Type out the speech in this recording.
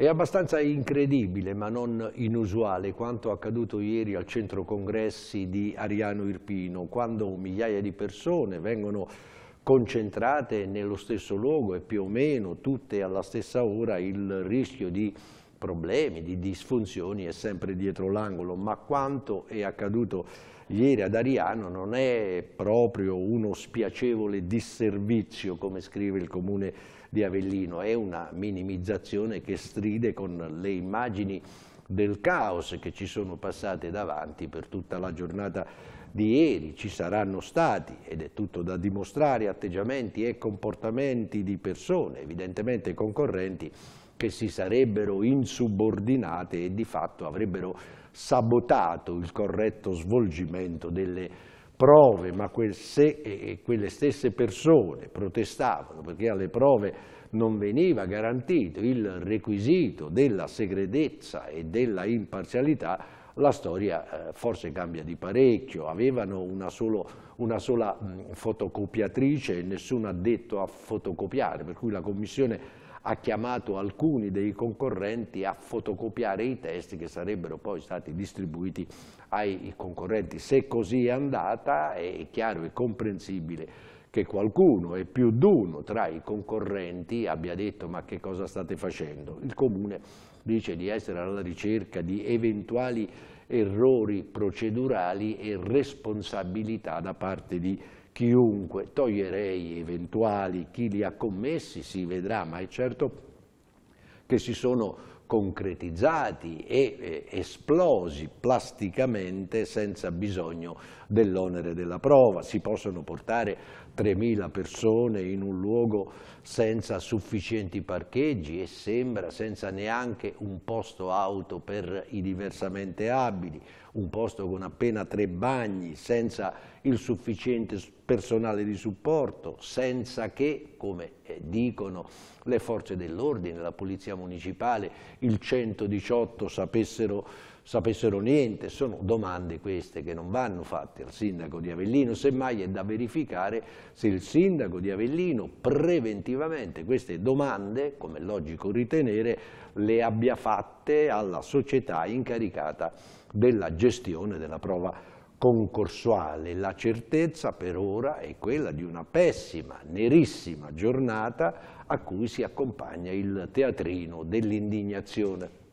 È abbastanza incredibile, ma non inusuale, quanto accaduto ieri al centro congressi di Ariano Irpino, quando migliaia di persone vengono concentrate nello stesso luogo e più o meno tutte alla stessa ora il rischio di problemi, di disfunzioni è sempre dietro l'angolo, ma quanto è accaduto ieri ad Ariano non è proprio uno spiacevole disservizio, come scrive il comune di Avellino, è una minimizzazione che stride con le immagini del caos che ci sono passate davanti per tutta la giornata di ieri, ci saranno stati, ed è tutto da dimostrare, atteggiamenti e comportamenti di persone evidentemente concorrenti che si sarebbero insubordinate e di fatto avrebbero sabotato il corretto svolgimento delle prove, ma se quelle stesse persone protestavano perché alle prove non veniva garantito il requisito della segretezza e della imparzialità, la storia eh, forse cambia di parecchio, avevano una, solo, una sola fotocopiatrice e nessuno ha detto a fotocopiare, per cui la Commissione ha chiamato alcuni dei concorrenti a fotocopiare i testi che sarebbero poi stati distribuiti ai concorrenti. Se così è andata è chiaro e comprensibile che qualcuno e più d'uno tra i concorrenti abbia detto ma che cosa state facendo? Il Comune dice di essere alla ricerca di eventuali errori procedurali e responsabilità da parte di chiunque, toglierei eventuali chi li ha commessi, si vedrà, ma è certo che si sono concretizzati e esplosi plasticamente senza bisogno dell'onere della prova. Si possono portare 3.000 persone in un luogo senza sufficienti parcheggi e sembra senza neanche un posto auto per i diversamente abili, un posto con appena tre bagni, senza il sufficiente personale di supporto, senza che, come eh, dicono le forze dell'ordine, la polizia municipale, il 118 sapessero, sapessero niente, sono domande queste che non vanno fatte al sindaco di Avellino, semmai è da verificare se il sindaco di Avellino preventivamente queste domande, come è logico ritenere, le abbia fatte alla società incaricata della gestione della prova concorsuale. La certezza per ora è quella di una pessima, nerissima giornata a cui si accompagna il teatrino dell'indignazione.